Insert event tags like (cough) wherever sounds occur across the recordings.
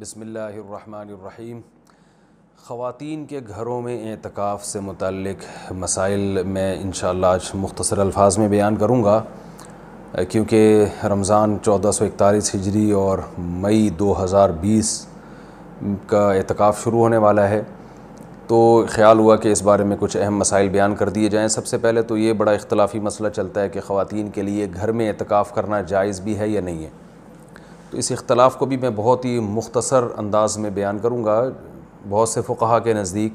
बसमीम ख़वान के घरों में एतकाफ़ से मुतक मसाइल मैं इन आज मुख्तर अल्फाज में बयान करूँगा क्योंकि रमज़ान चौदह सौ इकतालीस हिजरी और मई दो हज़ार बीस का एतकाफ़ शुरू होने वाला है तो ख्याल हुआ कि इस बारे में कुछ अहम मसाइल बयान कर दिए जाएँ सबसे पहले तो ये बड़ा इख्तलाफी मसला चलता है कि ख़वान के लिए घर में एतकाफ़ करना जायज़ भी है या नहीं है तो इस इख्तलाफ को भी मैं बहुत ही मुख्तसर अंदाज में बयान करूँगा बहुत से फ़ुका के नज़दीक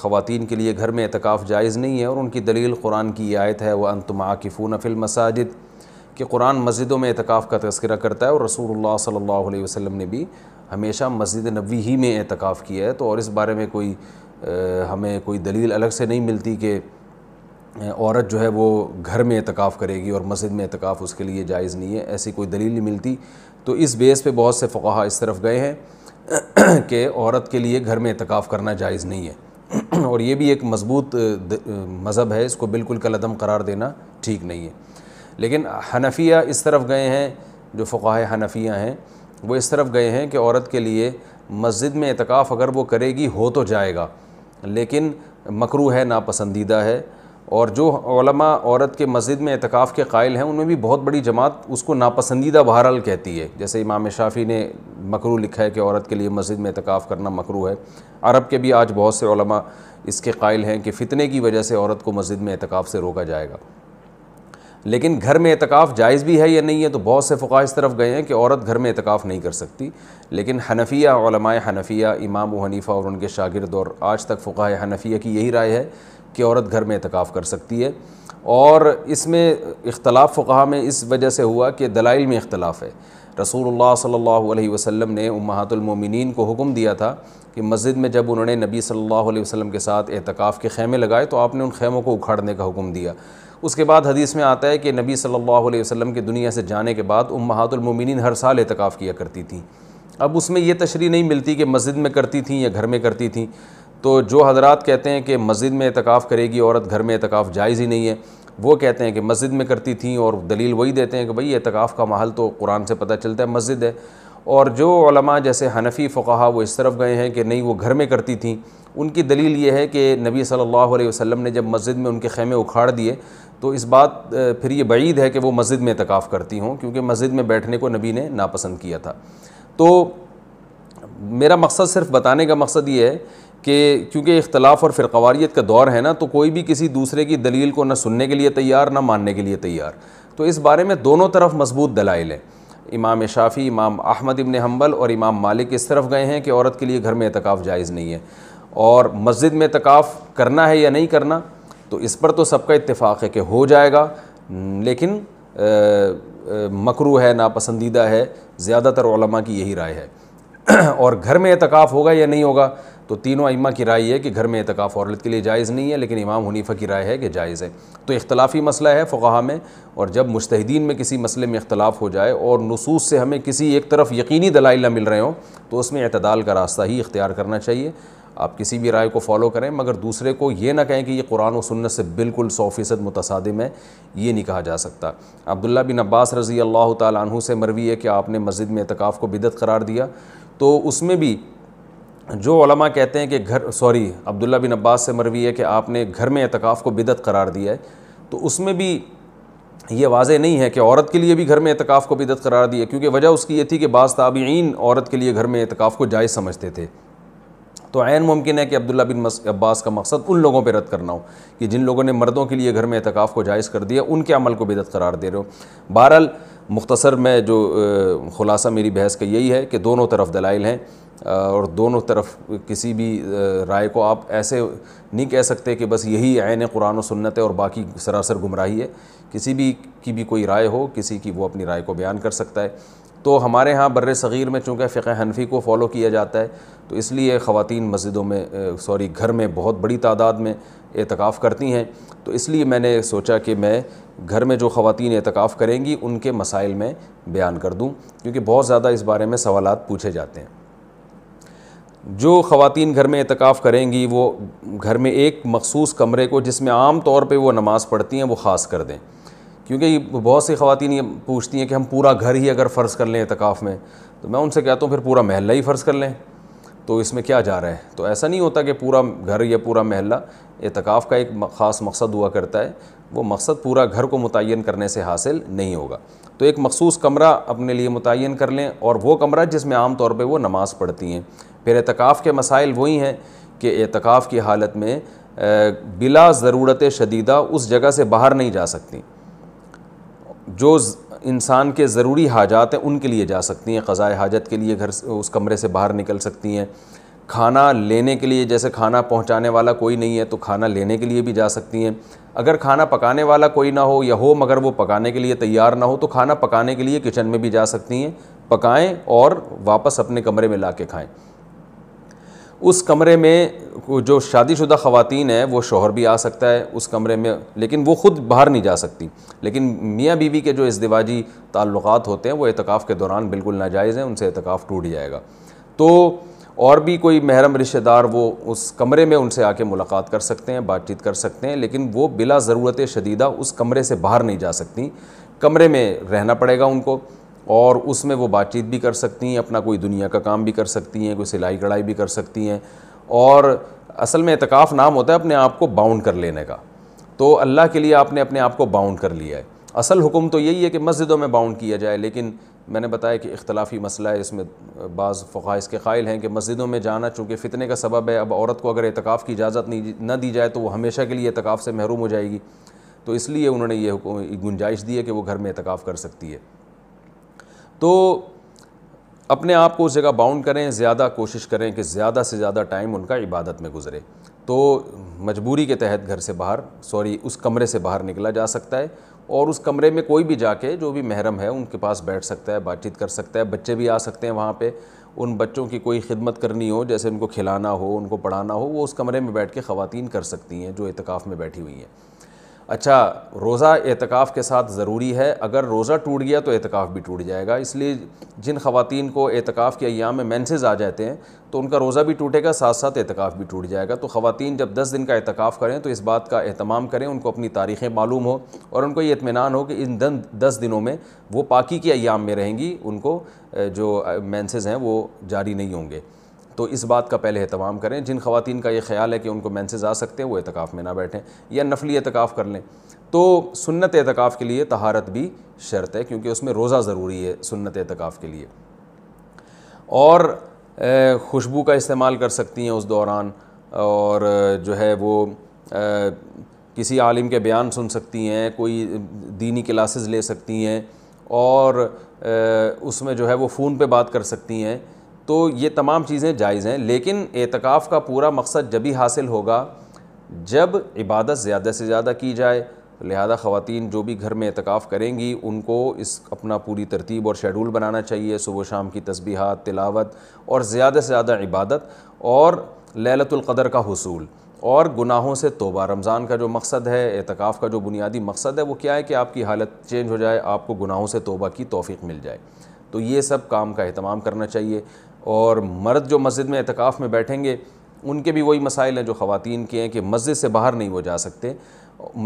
ख़वान के लिए घर में एतकाफ़ जायज़ नहीं है और उनकी दलील कुरान की आयत है वह अनतमाकिफ़ून मसाजिद कि कुरान मस्जिदों में एतकाफ़ का तस्करा करता है और रसूल सल्ह वसम ने भी हमेशा मस्जिद नबी ही में एतकाफ़ किया है तो और इस बारे में कोई आ, हमें कोई दलील अलग से नहीं मिलती कि औरत जो है वो घर में एतकाफ़ करेगी और मस्जिद में एतकाफ़ उसके लिए जायज़ नहीं है ऐसी कोई दलील नहीं मिलती तो इस बेस पे बहुत से फ़ुकाहा इस तरफ गए हैं (clears throat) कि औरत के लिए घर में एतकाफ़ करना जायज़ नहीं है (clears throat) और ये भी एक मजबूत मज़हब है इसको बिल्कुल कलदम करार देना ठीक नहीं है लेकिन हनफिया इस तरफ गए हैं जो फ़ुकाह हनफिया हैं वो इस तरफ गए हैं कि औरत के लिए मस्जिद में एतकाफ़ अगर वो करेगी हो तो जाएगा लेकिन मकरू है नापसंदीदा है और जो जोमा औरत के मस्जिद में अहतकाफ़ के कायल हैं उनमें भी बहुत बड़ी जमात उसको नापसंदीदा बहरहाल कहती है जैसे इमाम शाफ़ी ने मकरू लिखा है कि औरत के लिए मस्जिद में एतकाफ़ करना मकरू है अरब के भी आज बहुत से इसके कायल हैं कि फ़ितने की वजह से औरत को मस्जिद में अहतकाफ से रोका जाएगा लेकिन घर में अहतकाफ़ जायज़ भी है या नहीं है तो बहुत से फ़ुका इस तरफ गए हैं कि औरत घर में अहतकाफ़ नहीं कर सकती लेकिन हनफिया हनफिया इमाम हनीफ़ा और उनके शागिर्द और आज तक फ़ुका हनफिया की यही राय है कि औरत घर में एहतिकाफ़ कर सकती है और इसमें इख्तलाफ फ़ा में इस वजह से हुआ कि दलाइल में इख्तलाफ है रसूलुल्लाह सल्लल्लाहु अलैहि वसल्लम ने उम्मातुलमोमिन को हुक्म दिया था कि मस्जिद में जब उन्होंने नबी सल्लल्लाहु अलैहि वसल्लम के साथ एहतकाफ़ के खेमे लगाए तो आपने उन खेमों को उखाड़ने का हुक्म दिया उसके बाद हदीस में आता है कि नबी सल्लल्लाहु अलैहि वसल्लम के दुनिया से जाने के बाद उम्मातुलमोमिन हर साल एहतकाफ़ किया करती थी अब उसमें यह तशरी नहीं मिलती कि मस्जिद में करती थी या घर में करती थी तो जो हजरात कहते हैं कि मस्जिद में एतकाफ़ करेगी औरत घर में एतकाफ़ जायज़ ही नहीं है वो कहते हैं कि मस्जिद में करती थी और दलील वही देते हैं कि भाई एतकाफ़ का माहौल तो कुरान से पता चलता है मस्जिद है और जो जैसे हनफी फ़ुकहा वो इस तरफ गए हैं कि नहीं वो घर में करती थी उनकी दलील ये है कि नबी सल्लल्लाहु अलैहि वसल्लम ने जब मस्जिद में उनके खेमे उखाड़ दिए तो इस बात फिर ये बईद है कि वो मस्जिद में तकाफ़ करती हूँ क्योंकि मस्जिद में बैठने को नबी ने नापसंद किया था तो मेरा मकसद सिर्फ बताने का मकसद ये है कि क्योंकि इख्तलाफ और फिरकवारीत का दौर है ना तो कोई भी किसी दूसरे की दलील को ना सुनने के लिए तैयार ना मानने के लिए तैयार तो इस बारे में दोनों तरफ मजबूत दलाइल हैं इमाम शाफ़ी इमाम अहमद इबन हम्बल और इमाम मालिक इस तरफ गए हैं कि औरत के लिए घर में एतकाफ़ जायज़ नहीं है और मस्जिद में अतकाफ़ करना है या नहीं करना तो इस पर तो सबका इतफ़ाक़ है कि हो जाएगा लेकिन मकरू है नापसंदीदा है ज़्यादातर की यही राय है (clears throat) और घर में अहतक़ होगा या नहीं होगा तो तीनों इमा की राय है कि घर में एतकाफ़ औरत के लिए जायज़ नहीं है लेकिन इमाम हनीफा की राय है कि जायज़ है तो इख्तलाफी मसला है फ़ुहा में और जब मुश्तिन में किसी मसले में इख्तलाफ हो जाए और नसूस से हमें किसी एक तरफ यकीनी दलाइल मिल रहे हों तो उसमें अतदाल का रास्ता ही इख्तियार करना चाहिए आप किसी भी राय को फॉलो करें मगर दूसरे को ये ना कहें कि ये कुरान और सुन्नत से बिल्कुल सौ फ़ीसद मुतसादिम है ये नहीं कहा जा सकता अब्दुल्ला बिन अब्बास रज़ी अल्लाह तु से मरवी है कि आपने मस्जिद में अहतकाफ को बिदत करार दिया तो उसमें भी जो ओलमा कहते हैं कि घर सॉरी अब्दुल्ला बिन अब्बास से मरवी है कि आपने घर में एतकाफ़ को बिदत करार दिया है तो उसमें भी ये वाजह नहीं है कि औरत के लिए भी घर में एतकाफ़ को बिदत करार दिया क्योंकि वजह उसकी ये थी कि बाज़ ताबीन औरत के लिए घर में एतकाफ़ को जायज़ समझते थे तो आन मुमकिन है कि अब्दुल्ला बिन अब्बास का मकसद उन लोगों पर रद्द करना हो कि जिन लोगों ने मर्दों के लिए घर में एहतकाफ़ को जायज़ कर दिया उनके अमल को बिदत करार दे रहे हो बहरहाल मुख्तसर में जो ख़ुलासा मेरी बहस का यही है कि दोनों तरफ दलाइल हैं और दोनों तरफ किसी भी राय को आप ऐसे नहीं कह सकते कि बस यही आयन कुरान और सुन्नत है और बाकी सरासर गुमराही है किसी भी की भी कोई राय हो किसी की वो अपनी राय को बयान कर सकता है तो हमारे यहाँ बर सग़ीर में चूँकि फ़िक हनफी को फॉलो किया जाता है तो इसलिए ख़वान मस्जिदों में सॉरी घर में बहुत बड़ी तादाद में एतकाफ़ करती हैं तो इसलिए मैंने सोचा कि मैं घर में जो ख़वान एतकाफ़ करेंगी उनके मसाइल में बयान कर दूँ क्योंकि बहुत ज़्यादा इस बारे में सवाल पूछे जाते हैं जो ख़वान घर में एतकाफ़ करेंगी वो घर में एक मखसूस कमरे को जिसमें आम तौर पर वो नमाज़ पढ़ती हैं वो ख़ास कर दें क्योंकि बहुत सी खातन ये पूछती हैं कि हम पूरा घर ही अगर फ़र्ज़ कर लें एतकाफ़ में तो मैं उनसे कहता हूँ फिर पूरा महल्ला ही फ़र्ज़ कर लें तो इसमें क्या जा रहा है तो ऐसा नहीं होता कि पूरा घर या पूरा महल्ला एतकाफ़ का एक ख़ास मकसद हुआ करता है वो मकसद पूरा घर को मुतन करने से हासिल नहीं होगा तो एक मखसूस कमरा अपने लिए मुतन कर लें और वो कमरा जिसमें आम तौर पर वो नमाज़ पढ़ती हैं फिर एतकाफ़ के मसाइल वही हैं कि एतकाफ़ की हालत में बिला ज़रूरत शदीदा उस जगह से बाहर नहीं जा सकती जो इंसान के ज़रूरी हाजात हैं उनके लिए जा सकती हैं ख़ाय हाजत के लिए घर उस कमरे से बाहर निकल सकती हैं खाना लेने के लिए जैसे खाना पहुंचाने वाला कोई नहीं है तो खाना लेने के लिए भी जा सकती हैं अगर खाना पकाने वाला कोई ना हो या हो मगर वो पकाने के लिए तैयार ना हो तो खाना पकाने के लिए किचन में भी जा सकती हैं पकाएँ और वापस अपने कमरे में ला के खाएँ उस कमरे में जो शादीशुदा ख़वातीन है वो शोहर भी आ सकता है उस कमरे में लेकिन वो ख़ुद बाहर नहीं जा सकती लेकिन मियाँ बीवी के जो इसदिवाजी ताल्लुक़ात होते हैं वो एतकाफ़ के दौरान बिल्कुल नाजायज़ हैं उनसे एतकाफ़ टूट जाएगा तो और भी कोई महरम रिश्तेदार वो उस कमरे में उनसे आके मुलाकात कर सकते हैं बातचीत कर सकते हैं लेकिन वो बिला ज़रूरत शदीदा उस कमरे से बाहर नहीं जा सकती कमरे में रहना पड़ेगा उनको और उसमें वो बातचीत भी कर सकती हैं अपना कोई दुनिया का काम भी कर सकती हैं कोई सिलाई कढ़ाई भी कर सकती हैं और असल में एतकाफ़ नाम होता है अपने आप को बाउंड कर लेने का तो अल्लाह के लिए आपने अपने आप को बाउंड कर लिया है असल हुक्म तो यही है कि मस्जिदों में बाउंड किया जाए लेकिन मैंने बताया कि इख्तलाफी मसला है इसमें बाज़ फ़ा इसके ख़ायल हैं कि मस्जिदों में जाना चूँकि फ़ितने का सबब है अब औरत को अगर एतकाफ़ की इजाज़त नहीं ना दी जाए तो वो हमेशा के लिए एतकाफ़ से महरूम हो जाएगी तो इसलिए उन्होंने ये गुंजाइश दी है कि वो घर में एतकाफ़ कर सकती है तो अपने आप को उस जगह बाउंड करें ज़्यादा कोशिश करें कि ज़्यादा से ज़्यादा टाइम उनका इबादत में गुजरे तो मजबूरी के तहत घर से बाहर सॉरी उस कमरे से बाहर निकला जा सकता है और उस कमरे में कोई भी जाके जो भी महरम है उनके पास बैठ सकता है बातचीत कर सकता है बच्चे भी आ सकते हैं वहाँ पे उन बच्चों की कोई खिदमत करनी हो जैसे उनको खिलाना हो उनको पढ़ाना हो वो उस कमरे में बैठ के ख़वातीन कर सकती हैं जो इतकाफ़ में बैठी हुई हैं अच्छा रोज़ा एतकाफ़ के साथ ज़रूरी है अगर रोज़ा टूट गया तो एतकाफ़ भी टूट जाएगा इसलिए जिन ख़वातीन को एतकाफ़ के अयाम में मैंसेज आ जाते हैं तो उनका रोज़ा भी टूटेगा साथ साथ एतकाफ़ भी टूट जाएगा तो ख़वातीन जब दस दिन का एतकाफ़ करें तो इस बात का अहतमाम करें उनको अपनी तारीख़ें मालूम हो और उनको ये इतमान हो कि इन दन दस दिनों में वो पाकि के अयाम में रहेंगी उनको जो मैंसेज हैं वो जारी नहीं होंगे तो इस बात का पहले अहतमाम करें जिन खातन का ये ख्याल है कि उनको मैंसेज आ सकते हैं वो अहतकाफ़ में ना बैठें या नफली अहतकाफ़ कर लें तो सुन्नत एतकाफ़ के लिए तहारत भी शर्त है क्योंकि उसमें रोज़ा ज़रूरी है सुन्नत अहतकाफ़ के लिए और खुशबू का इस्तेमाल कर सकती हैं उस दौरान और जो है वो किसी आलिम के बयान सुन सकती हैं कोई दीनी क्लासेस ले सकती हैं और उसमें जो है वो फ़ोन पे बात कर सकती हैं तो ये तमाम चीज़ें जायज़ हैं लेकिन एतकाफ़ का पूरा मकसद जब भी हासिल होगा जब इबादत ज़्यादा से ज़्यादा की जाए लिहाजा ख़वान जो भी घर में एतकाफ़ करेंगी उनको इस अपना पूरी तरतीब और शेडूल बनाना चाहिए सुबह शाम की तस्बीहात तिलावत और ज़्यादा से ज़्यादा इबादत और ललतुल्क़दर का हसूल और गुनाहों से तोबा रमज़ान का जो मकसद है एतकाफ़ का जो बुनियादी मकसद है वो क्या है कि आपकी हालत चेंज हो जाए आपको गुनाहों से तोबा की तोफ़ी मिल जाए तो ये सब काम का अहतमाम करना चाहिए और मर्द जो मस्जिद में अहतकाफ़ में बैठेंगे उनके भी वही मसाइल हैं जो ख़वातीन के हैं कि मस्जिद से बाहर नहीं वो जा सकते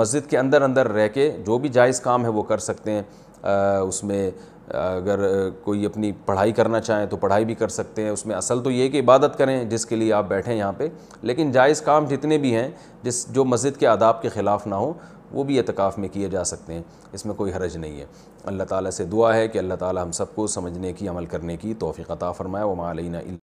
मस्जिद के अंदर अंदर रह के जो भी जायज़ काम है वो कर सकते हैं आ, उसमें अगर कोई अपनी पढ़ाई करना चाहें तो पढ़ाई भी कर सकते हैं उसमें असल तो ये कि इबादत करें जिसके लिए आप बैठें यहाँ पे लेकिन जायज़ काम जितने भी हैं जिस जो मस्जिद के आदाब के ख़िलाफ़ ना हो वो भी अतकाफ़ में किए जा सकते हैं इसमें कोई हरज नहीं है अल्लाह ताला से दुआ है कि अल्लाह ताला हम सबको समझने की अमल करने की तोफ़ी अता फ़रमाए वमालना